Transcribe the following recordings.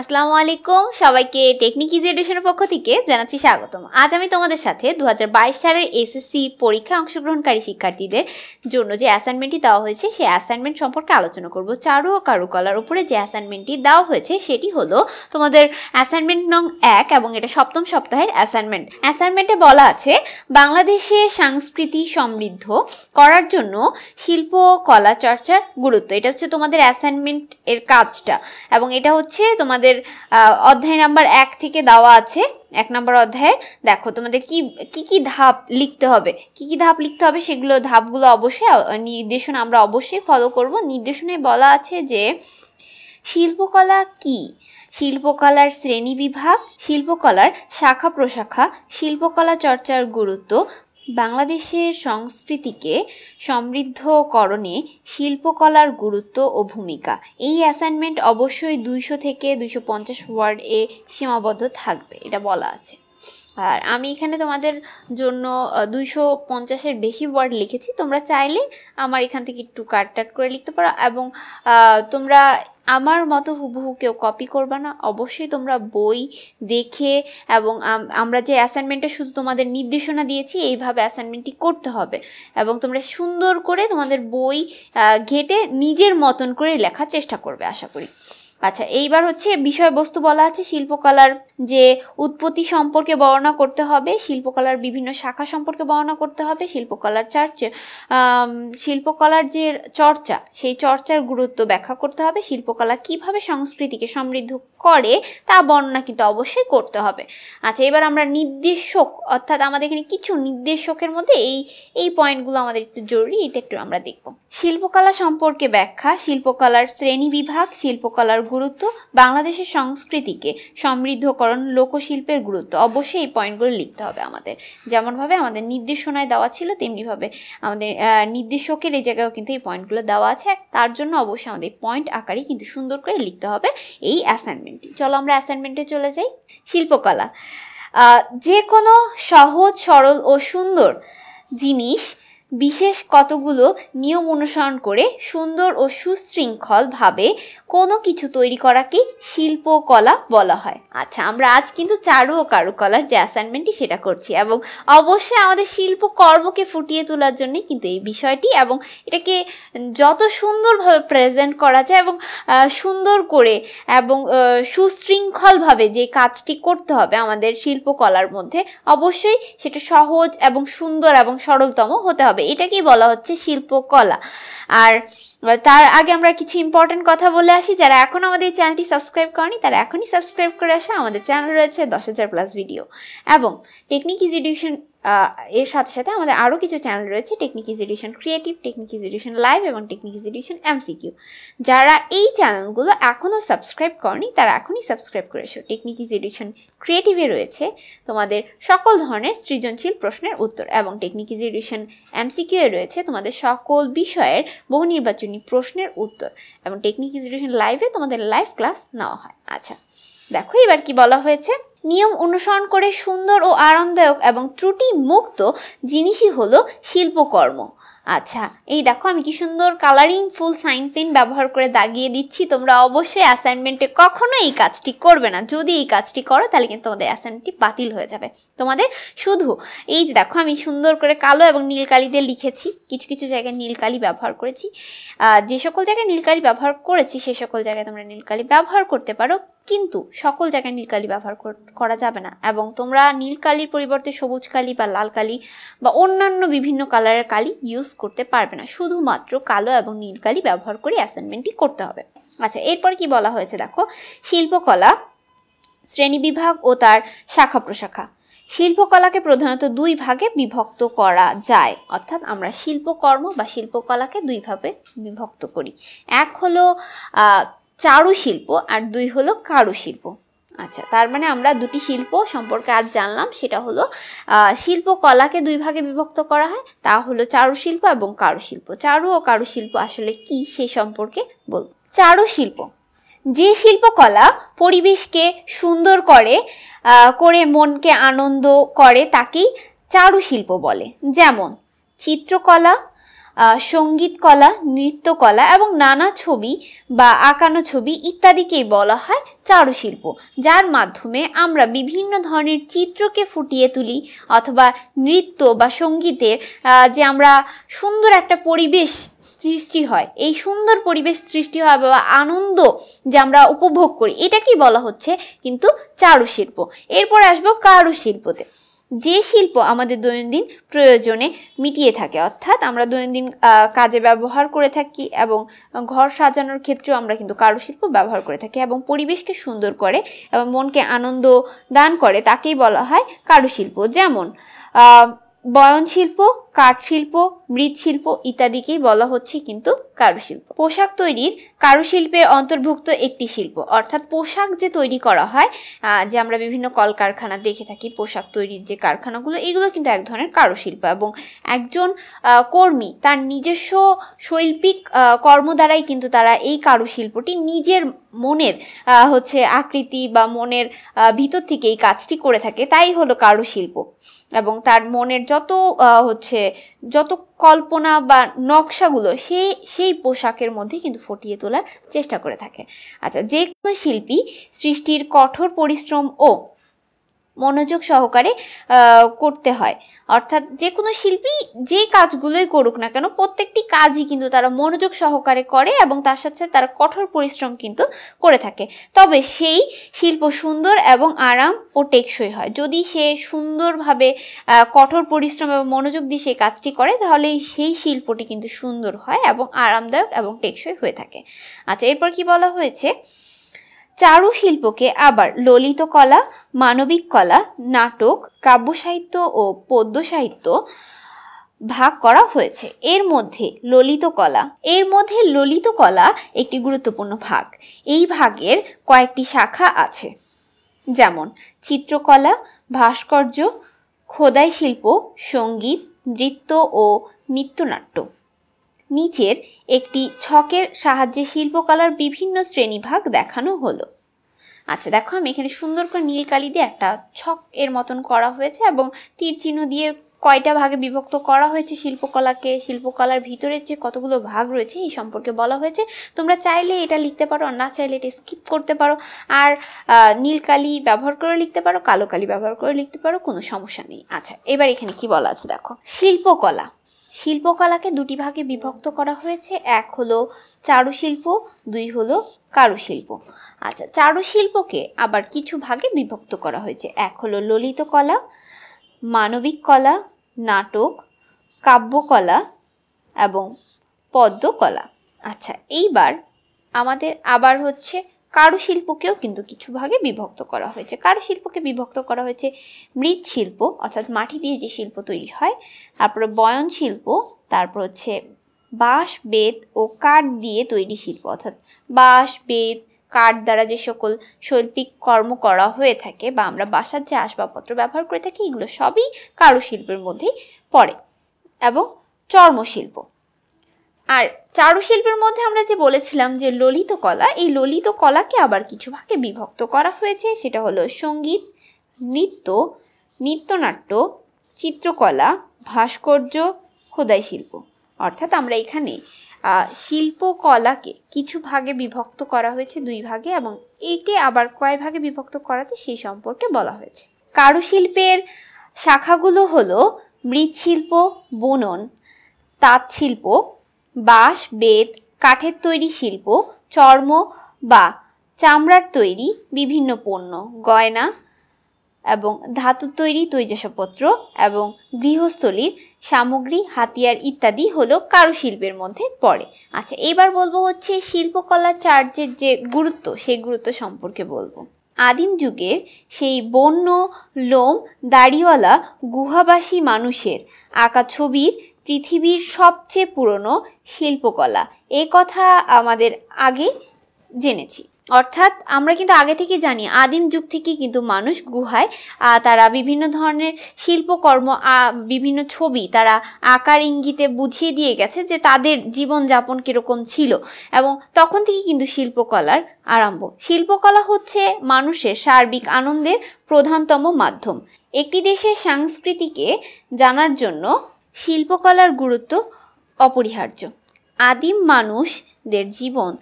আসসালামু আলাইকুম সবাইকে টেকনিক ইজি এডুকেশনের পক্ষ থেকে জানাচ্ছি স্বাগতম আজ আমি তোমাদের সাথে দু সালের এসএসসি পরীক্ষায় অংশগ্রহণকারী শিক্ষার্থীদের জন্য যে অ্যাসাইনমেন্টটি দেওয়া হয়েছে সেই অ্যাসাইনমেন্ট সম্পর্কে আলোচনা করব চারু ও কারুকলার উপরে যে অ্যাসাইনমেন্টটি দেওয়া হয়েছে সেটি হলো তোমাদের অ্যাসাইনমেন্ট নং এক এবং এটা সপ্তম সপ্তাহের অ্যাসাইনমেন্ট অ্যাসাইনমেন্টে বলা আছে বাংলাদেশে সংস্কৃতি সমৃদ্ধ করার জন্য শিল্প কলা চর্চার গুরুত্ব এটা হচ্ছে তোমাদের অ্যাসাইনমেন্ট এর কাজটা এবং এটা হচ্ছে তোমাদের তোমাদের অধ্যায় নাম্বার এক থেকে দেওয়া আছে এক নম্বর অধ্যায়ে দেখো তোমাদের কি কি কি ধাপ লিখতে হবে কি কি ধাপ লিখতে হবে সেগুলো ধাপগুলো অবশ্যই নির্দেশনা আমরা অবশ্যই ফলো করব নির্দেশনায় বলা আছে যে শিল্পকলা কি শিল্পকলার শ্রেণী বিভাগ শিল্পকলার শাখা প্রশাখা শিল্পকলা চর্চার গুরুত্ব বাংলাদেশের সংস্কৃতিকে সমৃদ্ধকরণে শিল্পকলার গুরুত্ব ও ভূমিকা এই অ্যাসাইনমেন্ট অবশ্যই দুইশো থেকে দুইশো পঞ্চাশ ওয়ার্ড এ সীমাবদ্ধ থাকবে এটা বলা আছে আর আমি এখানে তোমাদের জন্য দুইশো পঞ্চাশের বেশি ওয়ার্ড লিখেছি তোমরা চাইলে আমার এখান থেকে একটু কাট টাট করে লিখতে পারো এবং তোমরা আমার মতো হুবহু কেউ কপি করবা না অবশ্যই তোমরা বই দেখে এবং আমরা যে অ্যাসাইনমেন্টটা শুধু তোমাদের নির্দেশনা দিয়েছি এইভাবে অ্যাসাইনমেন্টটি করতে হবে এবং তোমরা সুন্দর করে তোমাদের বই ঘেটে নিজের মতন করে লেখার চেষ্টা করবে আশা করি আচ্ছা এইবার হচ্ছে বিষয়বস্তু বলা আছে শিল্পকলার যে উৎপত্তি সম্পর্কে বর্ণনা করতে হবে শিল্পকলার বিভিন্ন শাখা সম্পর্কে বর্ণনা করতে হবে শিল্পকলার চর্চা শিল্পকলার যে চর্চা সেই চর্চার গুরুত্ব ব্যাখ্যা করতে হবে শিল্পকলা কিভাবে সংস্কৃতিকে সমৃদ্ধ করে তা বর্ণনা কিন্তু অবশ্যই করতে হবে আচ্ছা এবার আমরা নির্দেশক অর্থাৎ আমাদের এখানে কিছু নির্দেশকের মধ্যে এই এই পয়েন্টগুলো আমাদের একটু জরুরি এটা একটু আমরা দেখব শিল্পকলা সম্পর্কে ব্যাখ্যা শিল্পকলার শ্রেণী বিভাগ শিল্পকলার গুরুত্ব বাংলাদেশের সংস্কৃতিকে সমৃদ্ধ উপকরণ লোকশিল্পের গুরুত্ব অবশ্যই এই পয়েন্টগুলো লিখতে হবে আমাদের যেমনভাবে আমাদের নির্দেশনায় দেওয়া ছিল তেমনিভাবে আমাদের নির্দেশকের এই জায়গায়ও কিন্তু এই পয়েন্টগুলো দেওয়া আছে তার জন্য অবশ্যই আমাদের পয়েন্ট আকারে কিন্তু সুন্দর করে লিখতে হবে এই অ্যাসাইনমেন্টটি চলো আমরা অ্যাসাইনমেন্টে চলে যাই শিল্পকলা যে কোনো সহজ সরল ও সুন্দর জিনিস বিশেষ কতগুলো নিয়ম অনুসরণ করে সুন্দর ও সুশৃঙ্খলভাবে কোনো কিছু তৈরি করাকেই শিল্পকলা বলা হয় আচ্ছা আমরা আজ কিন্তু চারু ও কারুকলার যে অ্যাসাইনমেন্টটি সেটা করছি এবং অবশ্যই আমাদের শিল্পকর্মকে ফুটিয়ে তোলার জন্যই কিন্তু এই বিষয়টি এবং এটাকে যত সুন্দরভাবে প্রেজেন্ট করা যায় এবং সুন্দর করে এবং সুশৃঙ্খলভাবে যে কাজটি করতে হবে আমাদের শিল্পকলার মধ্যে অবশ্যই সেটা সহজ এবং সুন্দর এবং সরলতম হতে হবে হবে এটাকেই বলা হচ্ছে শিল্পকলা আর তার আগে আমরা কিছু ইম্পর্টেন্ট কথা বলে আসি যারা এখন আমাদের চ্যানেলটি সাবস্ক্রাইব করেনি তারা এখনই সাবস্ক্রাইব করে আসা আমাদের চ্যানেল রয়েছে দশ হাজার প্লাস ভিডিও এবং টেকনিক ইজ এর সাথে সাথে আমাদের আরও কিছু চ্যানেল রয়েছে techniques creative techniques live এবং টেকনিক ইজ এমসিকিউ যারা এই চ্যানেলগুলো এখনও সাবস্ক্রাইব করেনি তারা এখনই সাবস্ক্রাইব করেছো টেকনিক ইজ ক্রিয়েটিভে রয়েছে তোমাদের সকল ধরনের সৃজনশীল প্রশ্নের উত্তর এবং টেকনিক ইজ এমসিকিউ এ রয়েছে তোমাদের সকল বিষয়ের বহু নির্বাচনী প্রশ্নের উত্তর এবং টেকনিক ইজ লাইভে তোমাদের লাইভ ক্লাস নেওয়া হয় আচ্ছা দেখো এবার কি বলা হয়েছে নিয়ম অনুসরণ করে সুন্দর ও আরামদায়ক এবং ত্রুটি মুক্ত জিনিসই হলো শিল্পকর্ম আচ্ছা এই দেখো আমি কি সুন্দর কালারিং ফুল সাইন পেন ব্যবহার করে দাগিয়ে দিচ্ছি তোমরা অবশ্যই অ্যাসাইনমেন্টে কখনো এই কাজটি করবে না যদি এই কাজটি করো তাহলে কিন্তু তোমাদের অ্যাসাইনমেন্টটি বাতিল হয়ে যাবে তোমাদের শুধু এই যে দেখো আমি সুন্দর করে কালো এবং নীল কালি দিয়ে লিখেছি কিছু কিছু জায়গায় নীলকালি ব্যবহার করেছি যে সকল জায়গায় নীলকালি ব্যবহার করেছি সে সকল জায়গায় তোমরা নীলকালি ব্যবহার করতে পারো কিন্তু সকল জায়গায় নীলকালি ব্যবহার করা যাবে না এবং তোমরা নীলকালির পরিবর্তে সবুজ কালি বা লাল কালি বা অন্যান্য বিভিন্ন কালারের কালি ইউজ করতে পারবে না শুধুমাত্র কালো এবং নীল কালি ব্যবহার করে অ্যাসাইনমেন্টটি করতে হবে আচ্ছা এরপর কি বলা হয়েছে দেখো শিল্পকলা শ্রেণীবিভাগ ও তার শাখা প্রশাখা শিল্পকলাকে প্রধানত দুই ভাগে বিভক্ত করা যায় অর্থাৎ আমরা শিল্পকর্ম বা শিল্পকলাকে দুইভাবে বিভক্ত করি এক হলো চারুশিল্প আর দুই হলো কারুশিল্প আচ্ছা তার মানে আমরা দুটি শিল্প সম্পর্কে আজ জানলাম সেটা হলো শিল্পকলাকে দুই ভাগে বিভক্ত করা হয় তা হলো চারুশিল্প এবং কারুশিল্প চারু ও কারুশিল্প আসলে কি সেই সম্পর্কে বলব চারুশিল্প যে শিল্পকলা পরিবেশকে সুন্দর করে করে মনকে আনন্দ করে তাকেই চারুশিল্প বলে যেমন চিত্রকলা সঙ্গীতকলা নৃত্যকলা এবং নানা ছবি বা আঁকানো ছবি ইত্যাদিকেই বলা হয় চারুশিল্প যার মাধ্যমে আমরা বিভিন্ন ধরনের চিত্রকে ফুটিয়ে তুলি অথবা নৃত্য বা সঙ্গীতের যে আমরা সুন্দর একটা পরিবেশ সৃষ্টি হয় এই সুন্দর পরিবেশ সৃষ্টি হয় বা আনন্দ যে আমরা উপভোগ করি এটাকেই বলা হচ্ছে কিন্তু চারুশিল্প এরপর আসবো কারুশিল্পতে যে শিল্প আমাদের দৈনন্দিন প্রয়োজনে মিটিয়ে থাকে অর্থাৎ আমরা দৈনন্দিন কাজে ব্যবহার করে থাকি এবং ঘর সাজানোর ক্ষেত্রেও আমরা কিন্তু কারুশিল্প ব্যবহার করে থাকি এবং পরিবেশকে সুন্দর করে এবং মনকে আনন্দ দান করে তাকেই বলা হয় কারুশিল্প যেমন বয়ন শিল্প কাঠ শিল্প মৃৎশিল্প ইত্যাদিকেই বলা হচ্ছে কিন্তু কারুশিল্প পোশাক তৈরির কারুশিল্পের অন্তর্ভুক্ত একটি শিল্প অর্থাৎ পোশাক যে তৈরি করা হয় যে আমরা বিভিন্ন কলকারখানা দেখে থাকি পোশাক তৈরির যে কারখানাগুলো এগুলো কিন্তু এক ধরনের কারুশিল্প এবং একজন কর্মী তার নিজস্ব শৈল্পিক কর্ম দ্বারাই কিন্তু তারা এই কারুশিল্পটি নিজের মনের হচ্ছে আকৃতি বা মনের ভিতর থেকে এই কাজটি করে থাকে তাই হলো কারুশিল্প এবং তার মনের যত হচ্ছে যত কল্পনা বা নকশাগুলো সেই সেই পোশাকের মধ্যে কিন্তু ফুটিয়ে তোলার চেষ্টা করে থাকে আচ্ছা যে কোনো শিল্পী সৃষ্টির কঠোর পরিশ্রম ও মনোযোগ সহকারে করতে হয় অর্থাৎ যে কোনো শিল্পী যে কাজগুলোই করুক না কেন প্রত্যেকটি কাজই কিন্তু তারা মনোযোগ সহকারে করে এবং তার সাথে তারা কঠোর পরিশ্রম কিন্তু করে থাকে তবে সেই শিল্প সুন্দর এবং আরাম ও টেকসই হয় যদি সে সুন্দরভাবে কঠোর পরিশ্রম এবং মনোযোগ দিয়ে সেই কাজটি করে তাহলে সেই শিল্পটি কিন্তু সুন্দর হয় এবং আরামদায়ক এবং টেকসই হয়ে থাকে আচ্ছা এরপর কি বলা হয়েছে চারুশিল্পকে আবার ললিত কলা মানবিক কলা নাটক কাব্যসাহিত্য ও পদ্য সাহিত্য ভাগ করা হয়েছে এর মধ্যে ললিত কলা এর মধ্যে ললিত কলা একটি গুরুত্বপূর্ণ ভাগ এই ভাগের কয়েকটি শাখা আছে যেমন চিত্রকলা ভাস্কর্য খোদাই শিল্প সঙ্গীত নৃত্য ও নৃত্যনাট্য নিচের একটি ছকের সাহায্যে শিল্পকলার বিভিন্ন শ্রেণীভাগ দেখানো হলো আচ্ছা দেখো আমি এখানে সুন্দর করে নীল কালি দিয়ে একটা ছক এর মতন করা হয়েছে এবং তীর চিহ্ন দিয়ে কয়টা ভাগে বিভক্ত করা হয়েছে শিল্পকলাকে শিল্পকলার ভিতরে যে কতগুলো ভাগ রয়েছে এই সম্পর্কে বলা হয়েছে তোমরা চাইলে এটা লিখতে পারো না চাইলে এটা স্কিপ করতে পারো আর নীল কালি ব্যবহার করে লিখতে পারো কালো কালি ব্যবহার করে লিখতে পারো কোনো সমস্যা নেই আচ্ছা এবার এখানে কি বলা আছে দেখো শিল্পকলা শিল্পকলাকে দুটি ভাগে বিভক্ত করা হয়েছে এক হলো চারুশিল্প দুই হলো কারুশিল্প আচ্ছা চারুশিল্পকে আবার কিছু ভাগে বিভক্ত করা হয়েছে এক হলো ললিত কলা মানবিক কলা নাটক কাব্যকলা এবং পদ্মকলা আচ্ছা এইবার আমাদের আবার হচ্ছে কারুশিল্পকেও কিন্তু কিছু ভাগে বিভক্ত করা হয়েছে কারুশিল্পকে বিভক্ত করা হয়েছে মৃৎশিল্প অর্থাৎ মাটি দিয়ে যে শিল্প তৈরি হয় তারপরে বয়ন শিল্প তারপর হচ্ছে বাঁশ বেত ও কাঠ দিয়ে তৈরি শিল্প অর্থাৎ বাঁশ বেত কাঠ দ্বারা যে সকল শৈল্পিক কর্ম করা হয়ে থাকে বা আমরা বাসার যে আসবাবপত্র ব্যবহার করে থাকি এগুলো সবই কারুশিল্পের মধ্যেই পড়ে এবং চর্মশিল্প আর চারুশিল্পের মধ্যে আমরা যে বলেছিলাম যে ললিত কলা এই ললিত কলাকে আবার কিছু ভাগে বিভক্ত করা হয়েছে সেটা হলো সঙ্গীত নৃত্য নৃত্যনাট্য চিত্রকলা ভাস্কর্য খোদাই শিল্প অর্থাৎ আমরা এখানে শিল্পকলাকে কিছু ভাগে বিভক্ত করা হয়েছে দুই ভাগে এবং একে আবার কয় ভাগে বিভক্ত করা হয়েছে সেই সম্পর্কে বলা হয়েছে কারুশিল্পের শাখাগুলো হলো মৃৎশিল্প বুনন তাঁতশিল্প বাঁশ বেত কাঠের তৈরি শিল্প চর্ম বা চামড়ার তৈরি বিভিন্ন পণ্য গয়না এবং ধাতুর তৈরি তৈজসপত্র এবং গৃহস্থলীর সামগ্রী হাতিয়ার ইত্যাদি হলো কারুশিল্পের মধ্যে পড়ে আচ্ছা এবার বলবো হচ্ছে শিল্পকলা চার্চের যে গুরুত্ব সেই গুরুত্ব সম্পর্কে বলবো আদিম যুগের সেই বন্য লোম দাড়িওয়ালা গুহাবাসী মানুষের আঁকা ছবির পৃথিবীর সবচেয়ে পুরনো শিল্পকলা এ কথা আমাদের আগে জেনেছি অর্থাৎ আমরা কিন্তু আগে থেকে জানি আদিম যুগ থেকে কিন্তু মানুষ গুহায় তারা বিভিন্ন ধরনের শিল্পকর্ম বিভিন্ন ছবি তারা আকার ইঙ্গিতে বুঝিয়ে দিয়ে গেছে যে তাদের জীবনযাপন কীরকম ছিল এবং তখন থেকে কিন্তু শিল্পকলার আরম্ভ শিল্পকলা হচ্ছে মানুষের সার্বিক আনন্দের প্রধানতম মাধ্যম একটি দেশের সংস্কৃতিকে জানার জন্য শিল্পকলার গুরুত্ব অপরিহার্য আদিম মানুষদের জীবন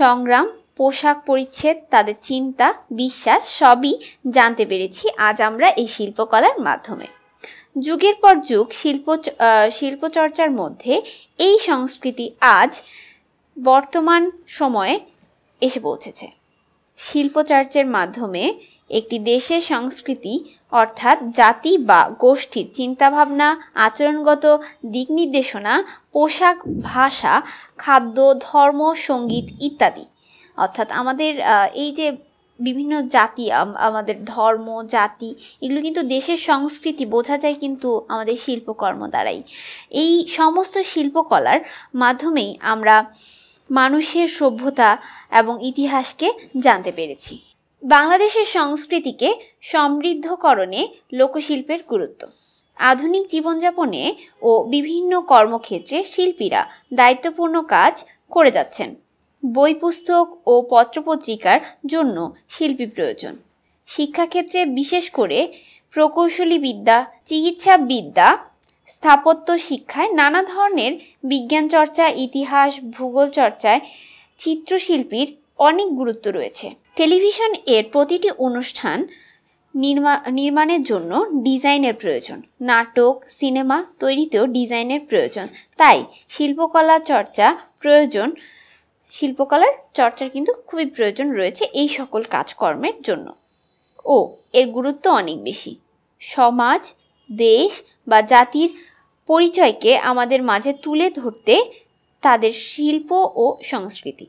সংগ্রাম পোশাক পরিচ্ছেদ তাদের চিন্তা বিশ্বাস সবই জানতে পেরেছি আজ আমরা এই শিল্পকলার মাধ্যমে যুগের পর যুগ শিল্প শিল্পচর্চার মধ্যে এই সংস্কৃতি আজ বর্তমান সময়ে এসে পৌঁছেছে শিল্পচর্চার মাধ্যমে একটি দেশের সংস্কৃতি অর্থাৎ জাতি বা গোষ্ঠীর চিন্তাভাবনা আচরণগত দিক নির্দেশনা পোশাক ভাষা খাদ্য ধর্ম সঙ্গীত ইত্যাদি অর্থাৎ আমাদের এই যে বিভিন্ন জাতি আমাদের ধর্ম জাতি এগুলো কিন্তু দেশের সংস্কৃতি বোঝা যায় কিন্তু আমাদের শিল্পকর্ম দ্বারাই এই সমস্ত শিল্পকলার মাধ্যমেই আমরা মানুষের সভ্যতা এবং ইতিহাসকে জানতে পেরেছি বাংলাদেশের সংস্কৃতিকে সমৃদ্ধকরণে লোকশিল্পের গুরুত্ব আধুনিক জীবনযাপনে ও বিভিন্ন কর্মক্ষেত্রে শিল্পীরা দায়িত্বপূর্ণ কাজ করে যাচ্ছেন বই পুস্তক ও পত্রপত্রিকার জন্য শিল্পী প্রয়োজন শিক্ষাক্ষেত্রে বিশেষ করে প্রকৌশলী বিদ্যা চিকিৎসা বিদ্যা স্থাপত্য শিক্ষায় নানা ধরনের বিজ্ঞান চর্চা ইতিহাস ভূগোল চর্চায় চিত্রশিল্পীর অনেক গুরুত্ব রয়েছে টেলিভিশন এর প্রতিটি অনুষ্ঠান নির্মাণের জন্য ডিজাইনের প্রয়োজন নাটক সিনেমা তৈরিতেও ডিজাইনের প্রয়োজন তাই শিল্পকলা চর্চা প্রয়োজন শিল্পকলার চর্চার কিন্তু খুবই প্রয়োজন রয়েছে এই সকল কাজকর্মের জন্য ও এর গুরুত্ব অনেক বেশি সমাজ দেশ বা জাতির পরিচয়কে আমাদের মাঝে তুলে ধরতে তাদের শিল্প ও সংস্কৃতি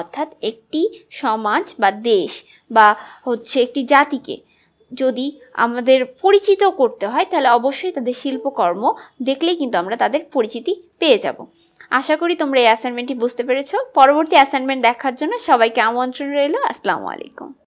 অর্থাৎ একটি সমাজ বা দেশ বা হচ্ছে একটি জাতিকে যদি আমাদের পরিচিত করতে হয় তাহলে অবশ্যই তাদের শিল্পকর্ম দেখলেই কিন্তু আমরা তাদের পরিচিতি পেয়ে যাব আশা করি তোমরা এই অ্যাসাইনমেন্টটি বুঝতে পেরেছ পরবর্তী অ্যাসাইনমেন্ট দেখার জন্য সবাইকে আমন্ত্রণ রইল আসসালামু আলাইকুম